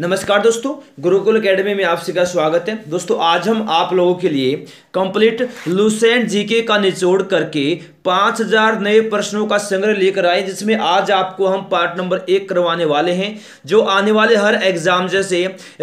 नमस्कार दोस्तों गुरुकुल एकेडमी में आप सभी का स्वागत है दोस्तों आज हम आप लोगों के लिए कंप्लीट लूसेंट जीके का निचोड़ करके पाँच हजार नए प्रश्नों का संग्रह लेकर आए जिसमें आज आपको हम पार्ट नंबर एक करवाने वाले हैं जो आने वाले हर एग्जाम जैसे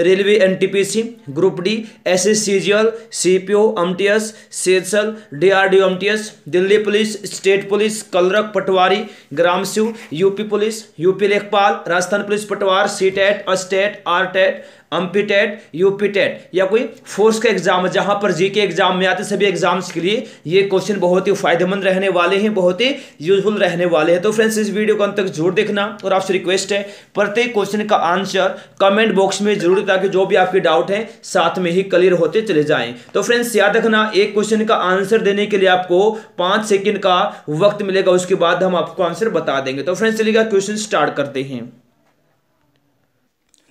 railway NTPC group D S S C G L C P O M T MTS सेसल DRDO MTS Delhi police state police clerk patwari ग्राम शिव UP police UP lekhpal Rajasthan police पटवार C TET STET R TET MP TET UP TET या कोई force का exam जहां पर जी के एग्जाम में आते सभी एग्जाम्स के लिए ये क्वेश्चन बहुत ही फायदेमंद रहने वाले हैं बहुत ही यूजफुल रहने वाले हैं तो फ्रेंड्स इस वीडियो को अंत तक जरूर देखना और आपसे रिक्वेस्ट है प्रत्येक क्वेश्चन का आंसर कमेंट बॉक्स में जरूर ताकि जो भी आपके डाउट है साथ में ही क्लियर होते चले जाएं तो फ्रेंड्स याद रखना एक क्वेश्चन का आंसर देने के लिए आपको पांच सेकेंड का वक्त मिलेगा उसके बाद हम आपको आंसर बता देंगे तो फ्रेंड्स चलिएगा क्वेश्चन स्टार्ट करते हैं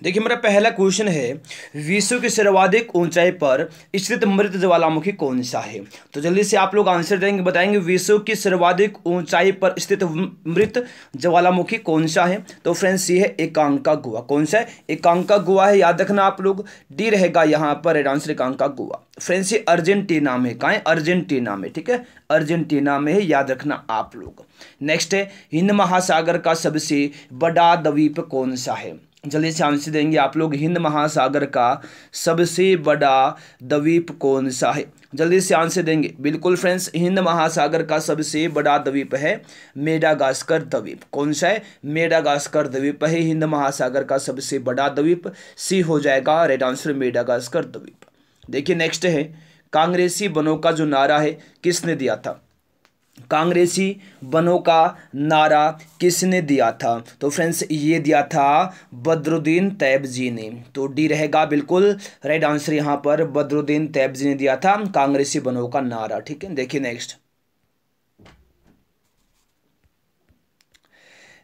देखिए मेरा पहला क्वेश्चन है विश्व की सर्वाधिक ऊंचाई पर स्थित मृत ज्वालामुखी कौन सा है तो जल्दी से आप लोग आंसर देंगे बताएंगे विश्व की सर्वाधिक ऊंचाई पर स्थित मृत ज्वालामुखी कौन सा है तो फ्रेंड्स ये है एकांका गोवा कौन सा है एकांका गोवा है याद रखना आप लोग डी रहेगा यहाँ पर राइट आंसर एकांका गोवा फ्रेंड्स ये अर्जेंटीना में कहा है अर्जेंटीना में ठीक है अर्जेंटीना में है याद रखना आप लोग नेक्स्ट है हिंद महासागर का सबसे बड़ा द्वीप कौन सा है जल्दी से आंसर देंगे आप लोग हिंद महासागर का सबसे बड़ा द्वीप कौन सा है जल्दी से आंसर देंगे बिल्कुल फ्रेंड्स हिंद महासागर का सबसे बड़ा द्वीप है मेडागास्कर द्वीप कौन सा है मेडागास्कर द्वीप है हिंद महासागर का सबसे बड़ा द्वीप सी हो जाएगा रेड आंसर मेडागास्कर द्वीप देखिए नेक्स्ट है कांग्रेसी बनों का जो नारा है किसने दिया था कांग्रेसी बनों का नारा किसने दिया था तो फ्रेंड्स ये दिया था बदरुद्दीन तैब जी ने तो डी रहेगा बिल्कुल राइट आंसर यहाँ पर बद्रुद्दीन तैब जी ने दिया था कांग्रेसी बनों का नारा ठीक है देखिए नेक्स्ट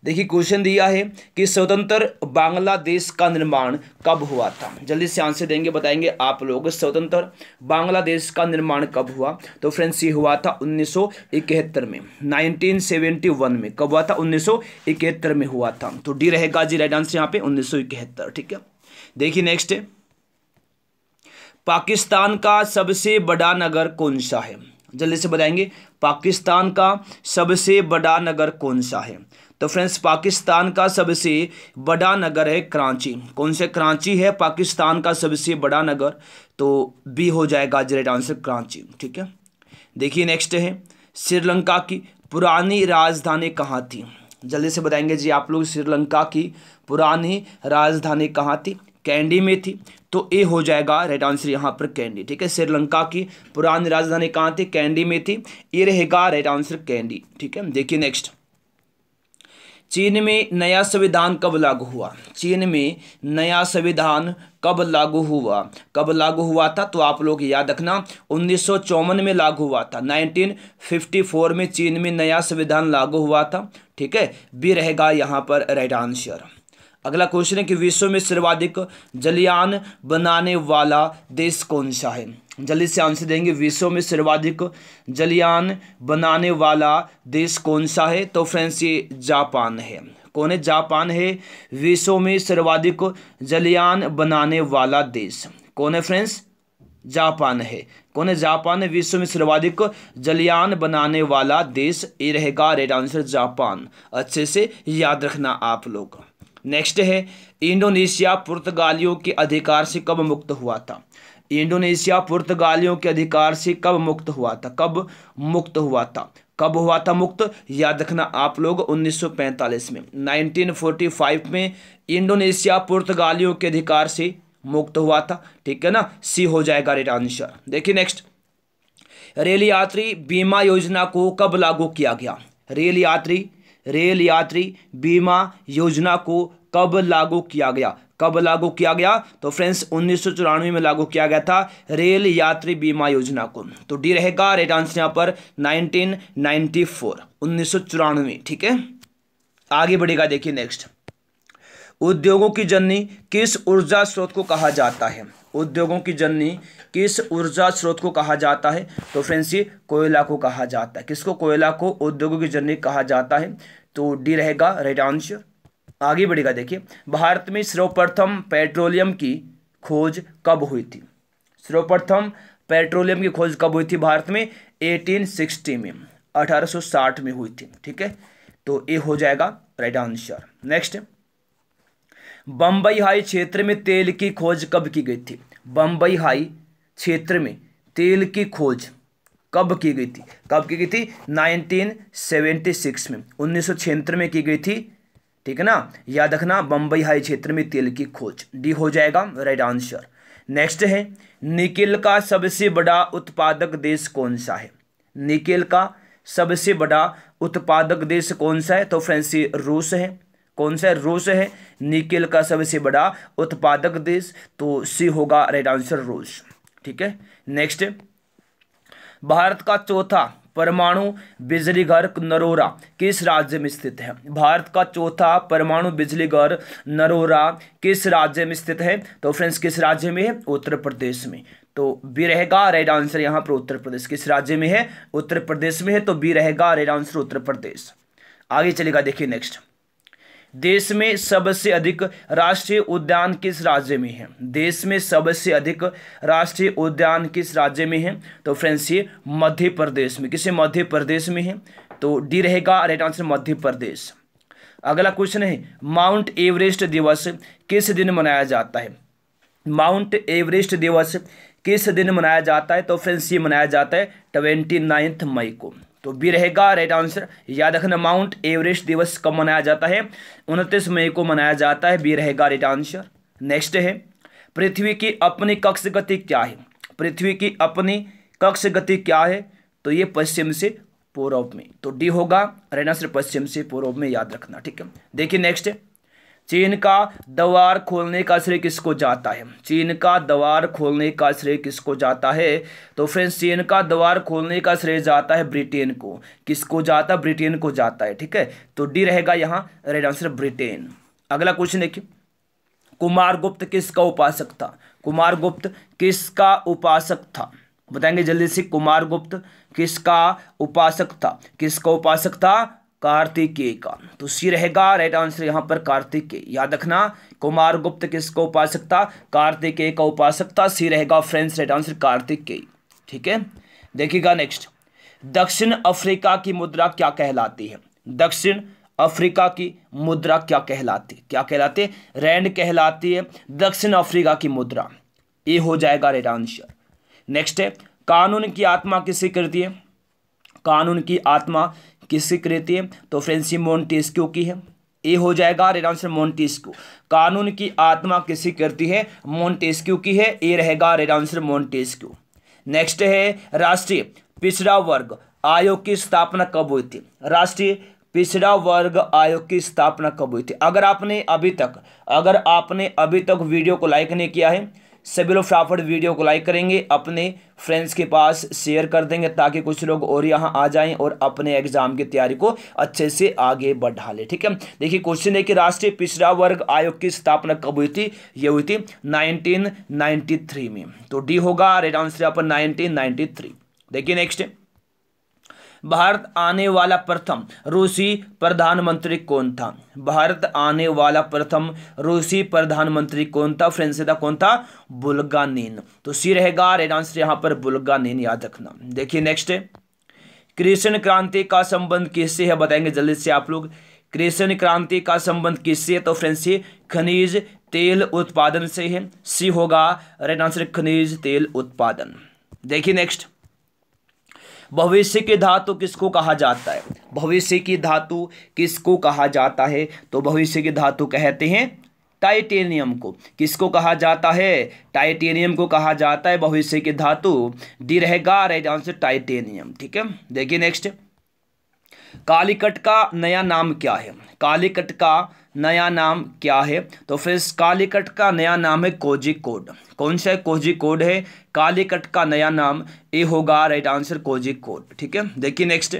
देखिए क्वेश्चन दिया है कि स्वतंत्र बांग्लादेश का निर्माण कब हुआ था जल्दी से आंसर देंगे बताएंगे आप लोग स्वतंत्र बांग्लादेश का निर्माण कब हुआ तो फ्रेंड्स ये हुआ था उन्नीस में 1971 में कब हुआ था उन्नीस में हुआ था तो डी रहेगा जी राइट आंसर यहाँ पे उन्नीस ठीक है देखिए नेक्स्ट पाकिस्तान का सबसे बड़ा नगर कौन सा है जल्दी से बताएंगे पाकिस्तान का सबसे बड़ा नगर कौन सा है तो फ्रेंड्स पाकिस्तान का सबसे बड़ा नगर है कराची कौन से कराची है पाकिस्तान का सबसे बड़ा नगर तो बी हो जाएगा जरेट आंसर कराची ठीक है देखिए नेक्स्ट है श्रीलंका की पुरानी राजधानी कहाँ थी जल्दी से बताएंगे जी आप लोग श्रीलंका की पुरानी राजधानी कहाँ थी कैंडी में थी तो ए हो जाएगा राइट आंसर यहाँ पर कैंडी ठीक है श्रीलंका की पुरानी राजधानी कहाँ थी कैंडी में थी ये रहेगा राइट आंसर कैंडी ठीक है देखिए नेक्स्ट चीन में नया संविधान कब लागू हुआ चीन में नया संविधान कब लागू हुआ कब लागू हुआ था तो आप लोग याद रखना उन्नीस में लागू हुआ था 1954 में चीन में नया संविधान लागू हुआ था ठीक है बी रहेगा यहाँ पर राइट आंसर अगला क्वेश्चन है कि विश्व में सर्वाधिक जलयान बनाने वाला देश कौन सा है जल्दी से आंसर देंगे विश्व में सर्वाधिक जलयान बनाने वाला देश कौन सा है तो फ्रेंड्स ये जापान है कौन है जापान है विश्व में सर्वाधिक जलयान बनाने वाला देश कौन है फ्रेंड्स जापान है कौन है जापान है विश्व में सर्वाधिक जलयान बनाने वाला देश ये रहेगा रेड आंसर जापान अच्छे से याद रखना आप लोग नेक्स्ट है इंडोनेशिया पुर्तगालियों के अधिकार से कब मुक्त हुआ था इंडोनेशिया पुर्तगालियों के अधिकार से कब मुक्त हुआ था कब मुक्त हुआ था कब हुआ था मुक्त याद रखना आप लोग 1945 में 1945 में इंडोनेशिया पुर्तगालियों के अधिकार से मुक्त हुआ था ठीक है ना सी हो जाएगा रेट आंसर देखिए नेक्स्ट रेल यात्री बीमा योजना को कब लागू किया गया रेल यात्री रेल यात्री बीमा योजना को कब लागू किया गया कब लागू किया गया तो फ्रेंड्स उन्नीस में लागू किया गया था रेल यात्री बीमा योजना को तो डी रहेगा रेट आंसर यहां पर 1994 1994 ठीक है आगे बढ़ेगा देखिए नेक्स्ट उद्योगों की जननी किस ऊर्जा स्रोत को कहा जाता है उद्योगों की जननी किस ऊर्जा स्रोत को कहा जाता है तो फ्रेंड्स ये कोयला को कहा जाता है किसको कोयला को उद्योगों की जननी कहा जाता है तो डी रहेगा राइट आंसर आगे बढ़ेगा देखिए भारत में सर्वप्रथम पेट्रोलियम की खोज कब हुई थी सर्वप्रथम पेट्रोलियम की खोज कब हुई थी भारत में सिक्सटी में साठ में हुई थी ठीक है तो ये हो जाएगा right answer next Bombay high क्षेत्र में तेल की खोज कब की गई थी बम्बई हाई क्षेत्र में तेल की खोज कब की गई थी कब की गई थी 1976 में उन्नीस में की गई थी ठीक है ना याद रखना बम्बई हाई क्षेत्र में तेल की खोज डी हो जाएगा राइट आंसर नेक्स्ट है निकेल का सबसे बड़ा उत्पादक देश कौन सा है निकेल का सबसे बड़ा उत्पादक देश कौन सा है तो फ्रेंड्स रूस है कौन सा रूस है निकेल का सबसे बड़ा उत्पादक देश तो सी होगा राइट आंसर रूस ठीक है नेक्स्ट भारत का चौथा परमाणु बिजली घर नरोरा किस राज्य में स्थित है भारत का चौथा परमाणु बिजली घर नरोरा किस राज्य में स्थित है तो फ्रेंड्स किस राज्य में है उत्तर प्रदेश में तो बी रहेगा राइट आंसर यहां पर उत्तर प्रदेश किस राज्य में है उत्तर प्रदेश में है तो बी रहेगा राइट आंसर उत्तर प्रदेश आगे चलेगा देखिए नेक्स्ट देश में सबसे अधिक राष्ट्रीय उद्यान किस राज्य में है देश में सबसे अधिक राष्ट्रीय उद्यान किस राज्य में है तो फ्रेंड्स ये मध्य प्रदेश में किसे मध्य प्रदेश में है तो डी रहेगा राइट आंसर मध्य प्रदेश अगला क्वेश्चन है माउंट एवरेस्ट दिवस किस दिन मनाया जाता है माउंट एवरेस्ट दिवस किस दिन मनाया जाता है तो फ्रेंड्स ये मनाया जाता है ट्वेंटी नाइन्थ मई को तो बी रहेगा राइट आंसर याद रखना माउंट एवरेस्ट दिवस कब मनाया जाता है उनतीस मई को मनाया जाता है बी रहेगा राइट आंसर नेक्स्ट है पृथ्वी की अपनी कक्ष गति क्या है पृथ्वी की अपनी कक्ष गति क्या है तो ये पश्चिम से पूर्व में तो डी होगा राइट आंसर पश्चिम से पूर्व में याद रखना ठीक है देखिए नेक्स्ट है चीन का दवार खोलने का श्रेय किसको जाता है चीन का दवार खोलने का श्रेय किसको जाता है तो फ्रेंड्स चीन का दवार खोलने का श्रेय जाता है ब्रिटेन को किसको जाता है ब्रिटेन को जाता है ठीक है तो डी रहेगा यहाँ राइट आंसर ब्रिटेन अगला क्वेश्चन देखिए कुमार गुप्त किसका उपासक था कुमार गुप्त किसका उपासक था बताएंगे जल्दी से कुमार गुप्त किसका उपासक था किसका उपासक था कार्तिकेय का तो सी रहेगा राइट आंसर यहाँ पर कार्तिकेय याद रखना कुमार गुप्त किसको उपासक था कार्तिकेय का उपासक था सी रहेगा फ्रेंड्स राइट आंसर कार्तिकेय ठीक है देखिएगा नेक्स्ट दक्षिण अफ्रीका की मुद्रा क्या कहलाती है दक्षिण अफ्रीका की मुद्रा क्या कहलाती है क्या कहलाती है रैंड कहलाती है दक्षिण अफ्रीका की मुद्रा ये हो जाएगा राइट आंसर नेक्स्ट है कानून की आत्मा किसे करती है कानून की आत्मा किसकी कृति है तो फ्रेंसी मोन्टेस्क्यू की है ए हो जाएगा रेड आंसर मोन्टेस्क्यू कानून की आत्मा किसकी कृति है मोन्टेस्क्यू की है ए रहेगा रेड आंसर मोन्टेस्क्यू नेक्स्ट है राष्ट्रीय पिछड़ा वर्ग आयोग की स्थापना कब हुई थी राष्ट्रीय पिछड़ा वर्ग आयोग की स्थापना कब हुई थी अगर आपने अभी तक अगर आपने अभी तक वीडियो को लाइक नहीं किया है सभी लोग फटाफट वीडियो को लाइक करेंगे अपने फ्रेंड्स के पास शेयर कर देंगे ताकि कुछ लोग और यहाँ आ जाएं और अपने एग्जाम की तैयारी को अच्छे से आगे बढ़ा लें ठीक है देखिए क्वेश्चन है कि राष्ट्रीय पिछड़ा वर्ग आयोग की स्थापना कब हुई थी ये हुई थी 1993 में तो डी होगा रेड आंसर यहाँ पर नाइनटीन देखिए नेक्स्ट भारत आने वाला प्रथम रूसी प्रधानमंत्री कौन था भारत आने वाला प्रथम रूसी प्रधानमंत्री कौन था फ्रेंड था कौन था बुलगानिन तो सी रहेगा रेड आंसर यहाँ पर बुलगानिन याद रखना देखिए नेक्स्ट कृष्ण क्रांति का संबंध किससे है बताएंगे जल्दी से आप लोग कृष्ण क्रांति का संबंध किससे है तो फ्रेंड्स ये खनिज तेल उत्पादन से है सी होगा राइट आंसर खनिज तेल उत्पादन देखिए नेक्स्ट भविष्य की धातु किसको कहा जाता है भविष्य की धातु किसको कहा जाता है तो भविष्य की धातु कहते हैं टाइटेनियम को किसको कहा जाता है टाइटेनियम को कहा जाता है भविष्य की धातु डी रहेगा आंसर टाइटेनियम ठीक है देखिए नेक्स्ट कालीकट का नया नाम क्या है कालीकट का नया नाम क्या है तो फिर कालीकट का नया नाम है कोजी कोड कौन सा कोजी कोड है कालीकट का नया नाम ए होगा राइट आंसर कोजी कोड ठीक है देखिए नेक्स्ट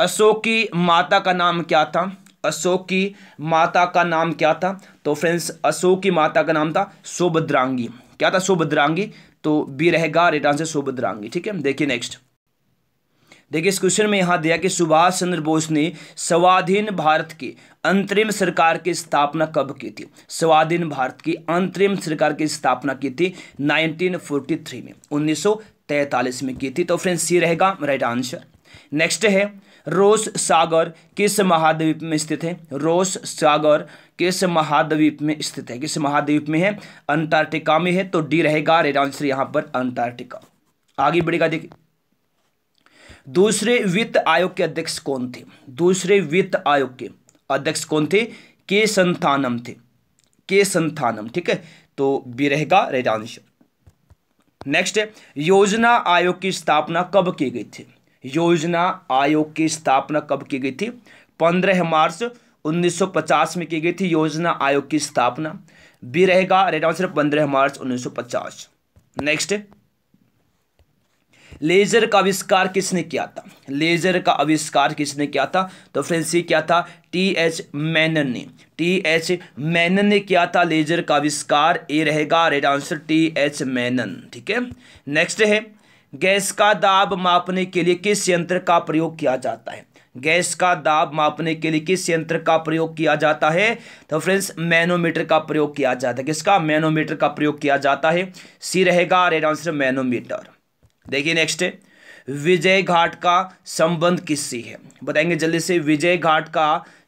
अशोक की माता का नाम क्या था अशोक की माता का नाम क्या था तो फ्रेंड्स अशोक की माता का नाम था सुभद्रांगी क्या था सुभद्रांगी तो बी रहेगा राइट आंसर सुभद्रांगी ठीक है देखिए नेक्स्ट देखिए इस क्वेश्चन में यहाँ दिया कि सुभाष चंद्र बोस ने स्वाधीन भारत की अंतरिम सरकार की स्थापना कब की थी स्वाधीन भारत की अंतरिम सरकार की स्थापना की थी 1943 में 1943 में की थी तो फ्रेंड्स सी रहेगा राइट आंसर नेक्स्ट है रोस सागर किस महाद्वीप में स्थित है रोस सागर किस महाद्वीप में स्थित है किस महाद्वीप में है अंटार्कटिका में है तो डी रहेगा राइट आंसर यहाँ पर अंटार्कटिका आगे बढ़ेगा देखिए दूसरे वित्त आयोग के अध्यक्ष कौन थे दूसरे वित्त आयोग के अध्यक्ष कौन थे के संथानम थे के संथानम ठीक है तो बी रहेगा राइट नेक्स्ट है योजना आयोग की स्थापना कब की गई थी योजना आयोग की स्थापना कब की गई थी पंद्रह मार्च 1950 में की गई थी योजना आयोग की स्थापना बी रहेगा राइट आंसर पंद्रह मार्च 1950 नेक्स्ट लेज़र का आविष्कार किसने किया था लेज़र का आविष्कार किसने किया था तो फ्रेंड्स ये क्या था टी एच मैनन ने टी एच मैनन ने किया था लेज़र का आविष्कार ए रहेगा right answer T H Maiman ठीक है नेक्स्ट है गैस का दाब मापने के लिए किस यंत्र का प्रयोग किया जाता है गैस का दाब मापने के लिए किस यंत्र का प्रयोग किया जाता है तो फ्रेंड्स मैनोमीटर का प्रयोग किया जाता है किसका मैनोमीटर का प्रयोग किया जाता है सी रहेगा राइट आंसर मैनोमीटर देखिए नेक्स्ट विजय घाट का संबंध किससे है बताएंगे जल्दी से विजय घाट का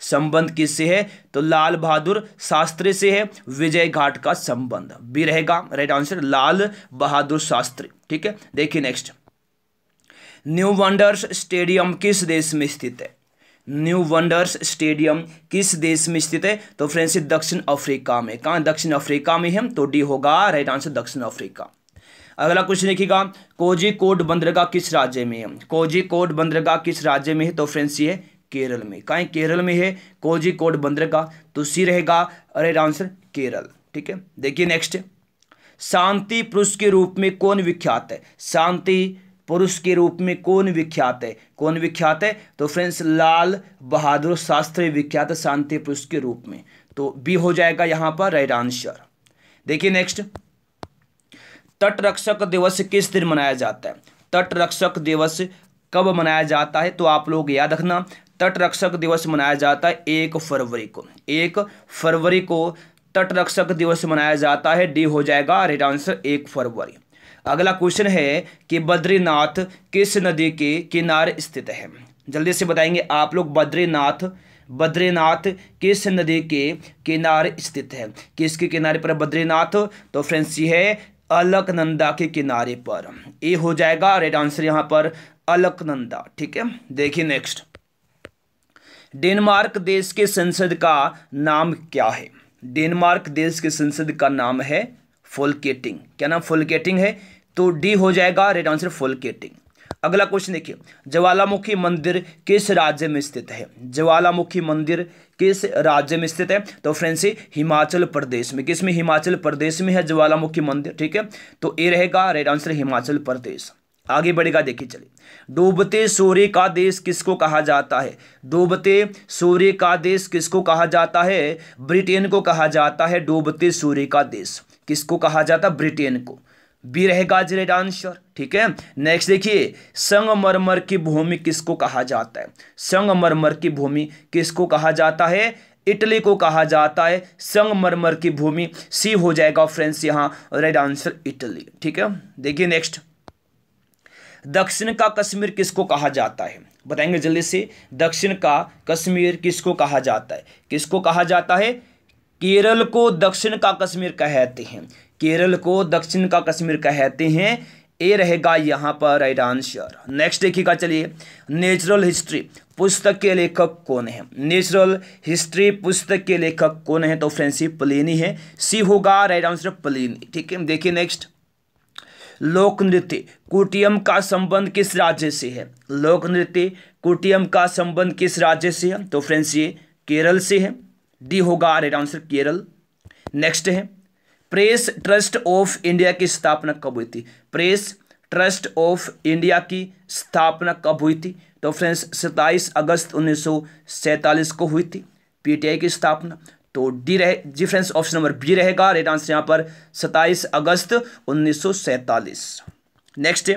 संबंध किससे है तो लाल बहादुर शास्त्री से है विजय घाट का संबंध बी रहेगा राइट आंसर लाल बहादुर शास्त्री ठीक है देखिए नेक्स्ट न्यू वंडर्स स्टेडियम किस देश में स्थित है न्यू वंडर्स स्टेडियम किस देश में स्थित है तो फ्रेंड्स दक्षिण अफ्रीका में कहा दक्षिण अफ्रीका में है तो डी होगा राइट आंसर दक्षिण अफ्रीका अगला क्वेश्चन देखिएगा कोजी कोट बंदरगाह किस राज्य में है कोजी कोट बंदरगाह किस राज्य में है तो फ्रेंड्स ये केरल में कहीं केरल में है कोजी कोट बंदरगाह तो सी रहेगा अरे आंसर केरल ठीक है देखिए नेक्स्ट शांति पुरुष के रूप में कौन विख्यात है शांति पुरुष के रूप में कौन विख्यात है कौन विख्यात है तो फ्रेंड्स लाल बहादुर शास्त्री विख्यात शांति पुरुष के रूप में तो बी हो जाएगा यहां पर राइट आंसर देखिए नेक्स्ट तटरक्षक दिवस किस दिन मनाया जाता है तटरक्षक दिवस कब मनाया जाता है तो आप लोग याद रखना तटरक्षक दिवस मनाया जाता है एक फरवरी को एक फरवरी को तटरक्षक दिवस मनाया जाता है डी हो जाएगा रेट आंसर एक फरवरी अगला क्वेश्चन है कि बद्रीनाथ किस नदी के किनारे स्थित है जल्दी से बताएंगे आप लोग बद्रीनाथ बद्रीनाथ किस नदी के किनारे स्थित है किसके किनारे पर बद्रीनाथ तो फ्रेंड्स ये है अलकनंदा के किनारे पर ए हो जाएगा राइट आंसर यहां पर अलकनंदा ठीक है देखिए नेक्स्ट डेनमार्क देश के संसद का नाम क्या है डेनमार्क देश के संसद का नाम है फोलकेटिंग क्या नाम फोलकेटिंग है तो डी हो जाएगा राइट आंसर फोलकेटिंग अगला क्वेश्चन देखिए ज्वालामुखी मंदिर किस राज्य में स्थित है ज्वालामुखी मंदिर किस राज्य में स्थित है तो फ्रेंड्स हिमाचल प्रदेश में किस में हिमाचल प्रदेश में है ज्वालामुखी मंदिर ठीक है तो ए रहेगा राइट आंसर हिमाचल प्रदेश आगे बढ़ेगा देखिए चलिए डूबते सूर्य का देश किसको कहा जाता है डूबते सूर्य का देश किसको कहा जाता है ब्रिटेन को कहा जाता है डूबते सूर्य का देश किसको कहा जाता है ब्रिटेन को बी रहेगा आज राइट आंसर ठीक है नेक्स्ट देखिए संगमरमर की भूमि किसको कहा जाता है संगमरमर की भूमि किसको कहा जाता है इटली को कहा जाता है संगमरमर की भूमि सी हो जाएगा फ्रेंड्स यहां राइट आंसर इटली ठीक है देखिए नेक्स्ट दक्षिण का कश्मीर किसको कहा जाता है बताएंगे जल्दी से दक्षिण का कश्मीर किसको कहा जाता है किसको कहा जाता है केरल को दक्षिण का कश्मीर कहते हैं केरल को दक्षिण का कश्मीर कहते हैं ए रहेगा यहाँ पर राइट आंसर नेक्स्ट देखिएगा चलिए नेचुरल हिस्ट्री पुस्तक के लेखक कौन है नेचुरल हिस्ट्री पुस्तक के लेखक कौन है तो फ्रेंसी प्लेनी है सी होगा राइट आंसर प्लेनी ठीक है देखिए नेक्स्ट लोक नृत्य कुटियम का संबंध किस राज्य से है लोक नृत्य कुटियम का संबंध किस राज्य से है तो फ्रेंड्स ये केरल से है डी होगा राइट आंसर केरल नेक्स्ट है प्रेस ट्रस्ट ऑफ इंडिया की स्थापना कब हुई थी प्रेस ट्रस्ट ऑफ इंडिया की स्थापना कब हुई थी तो फ्रेंड्स सत्ताईस अगस्त उन्नीस को हुई थी पीटीआई की स्थापना तो डी रहे जी फ्रेंड्स ऑप्शन नंबर बी रहेगा राइट आंसर यहाँ पर सत्ताईस अगस्त उन्नीस नेक्स्ट है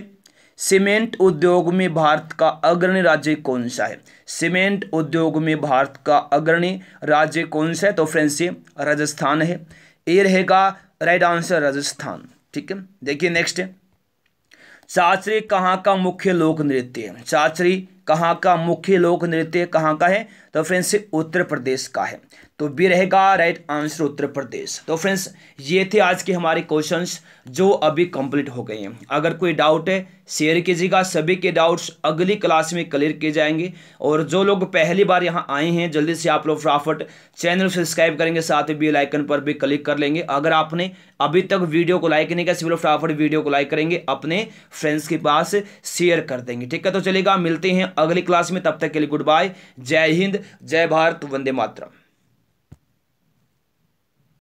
सीमेंट उद्योग में भारत का अग्रणी राज्य कौन सा है सीमेंट उद्योग में भारत का अग्रणी राज्य कौन सा है तो फ्रेंड्स ये राजस्थान है ए रहेगा राइट आंसर राजस्थान ठीक है देखिए नेक्स्ट चाचरी कहाँ का मुख्य लोक नृत्य है चाचरी कहाँ का मुख्य लोक नृत्य कहाँ का है तो फ्रेंड्स उत्तर प्रदेश का है तो बी रहेगा राइट आंसर उत्तर प्रदेश तो फ्रेंड्स ये थे आज के हमारे क्वेश्चंस जो अभी कंप्लीट हो गए हैं अगर कोई डाउट है शेयर कीजिएगा सभी के डाउट्स अगली क्लास में क्लियर किए जाएंगे और जो लोग पहली बार यहाँ आए हैं जल्दी से आप लोग फटाफट चैनल सब्सक्राइब करेंगे साथ ही बेल आइकन पर भी क्लिक कर लेंगे अगर आपने अभी तक वीडियो को लाइक नहीं किया लोग फटाफट वीडियो को लाइक करेंगे अपने फ्रेंड्स के पास शेयर कर देंगे ठीक है तो चलेगा मिलते हैं अगली क्लास में तब तक के लिए गुड बाय जय हिंद जय भारत वंदे मातरम